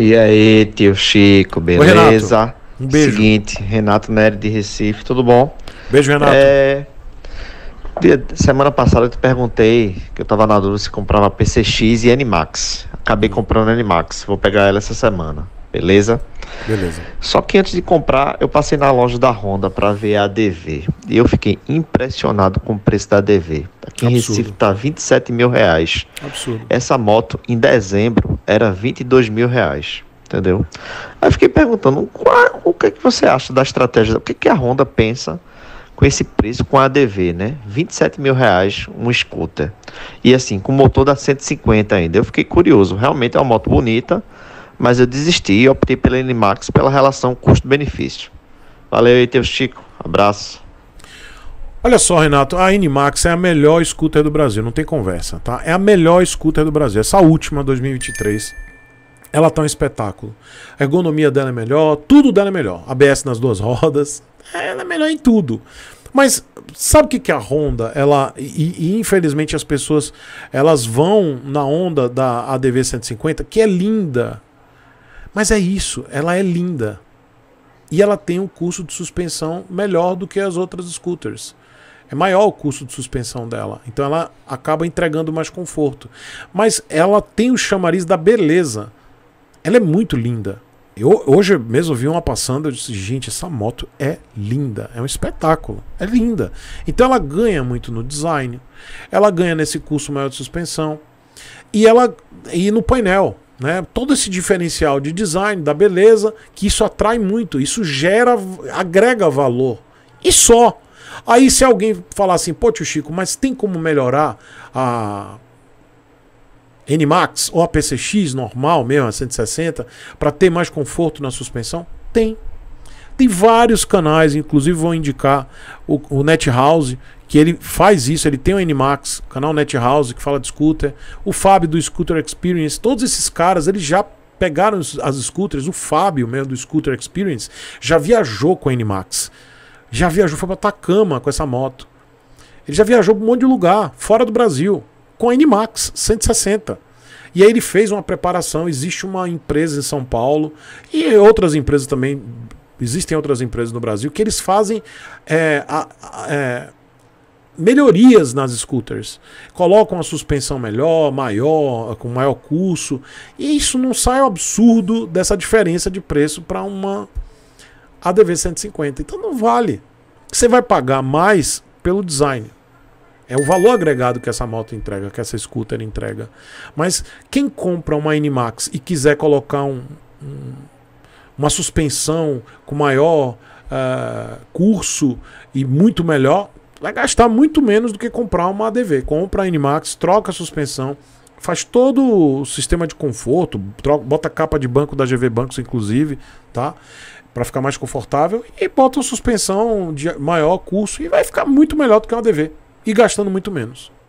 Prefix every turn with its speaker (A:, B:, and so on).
A: E aí, tio Chico, beleza? Oi, Um beijo. Seguinte, Renato Nery de Recife, tudo bom? Beijo, Renato. É, semana passada eu te perguntei que eu tava na dúvida se comprava PCX e Animax. Acabei hum. comprando Animax, vou pegar ela essa semana, beleza? Beleza. Só que antes de comprar, eu passei na loja da Honda para ver a DV. E eu fiquei impressionado com o preço da DV. Aqui em Recife tá 27 mil reais. Absurdo. Essa moto, em dezembro, era 22 mil reais. Entendeu? Aí fiquei perguntando qual, o que, é que você acha da estratégia, o que, é que a Honda pensa com esse preço com a ADV, né? 27 mil reais um scooter. E assim, com motor da 150 ainda. Eu fiquei curioso. Realmente é uma moto bonita, mas eu desisti e optei pela NMAX pela relação custo-benefício. Valeu aí, teu Chico. Abraço.
B: Olha só, Renato, a Animax é a melhor scooter do Brasil, não tem conversa, tá? É a melhor scooter do Brasil. Essa última, 2023, ela tá um espetáculo. A ergonomia dela é melhor, tudo dela é melhor. ABS nas duas rodas, ela é melhor em tudo. Mas sabe o que, que a Honda, ela. E, e, infelizmente as pessoas elas vão na onda da ADV 150, que é linda. Mas é isso, ela é linda. E ela tem um custo de suspensão melhor do que as outras scooters. É maior o custo de suspensão dela. Então ela acaba entregando mais conforto. Mas ela tem o chamariz da beleza. Ela é muito linda. Eu, hoje mesmo vi uma passando, e disse, gente, essa moto é linda, é um espetáculo, é linda. Então ela ganha muito no design, ela ganha nesse curso maior de suspensão e ela e no painel. Né? Todo esse diferencial de design, da beleza, que isso atrai muito, isso gera, agrega valor. E só. Aí se alguém falar assim, pô, tio Chico, mas tem como melhorar a NMAX ou a PCX normal mesmo, a 160, para ter mais conforto na suspensão? Tem. Tem vários canais, inclusive vou indicar o, o NetHouse, que ele faz isso, ele tem o Animax, o canal NetHouse que fala de scooter, o Fábio do Scooter Experience, todos esses caras, eles já pegaram as scooters, o Fábio mesmo do Scooter Experience já viajou com a Animax. Já viajou, foi pra Atacama com essa moto. Ele já viajou pra um monte de lugar, fora do Brasil, com a Animax 160. E aí ele fez uma preparação, existe uma empresa em São Paulo e outras empresas também, existem outras empresas no Brasil que eles fazem é, a, a, é, melhorias nas scooters. Colocam a suspensão melhor, maior, com maior curso. E isso não sai absurdo dessa diferença de preço para uma ADV 150. Então não vale. Você vai pagar mais pelo design. É o valor agregado que essa moto entrega, que essa scooter entrega. Mas quem compra uma max e quiser colocar um, um, uma suspensão com maior uh, curso e muito melhor, vai gastar muito menos do que comprar uma ADV. Compra a Animax, troca a suspensão, faz todo o sistema de conforto, troca, bota a capa de banco da GV Bancos, inclusive, tá? Para ficar mais confortável, e bota uma suspensão de maior curso e vai ficar muito melhor do que uma ADV e gastando muito menos.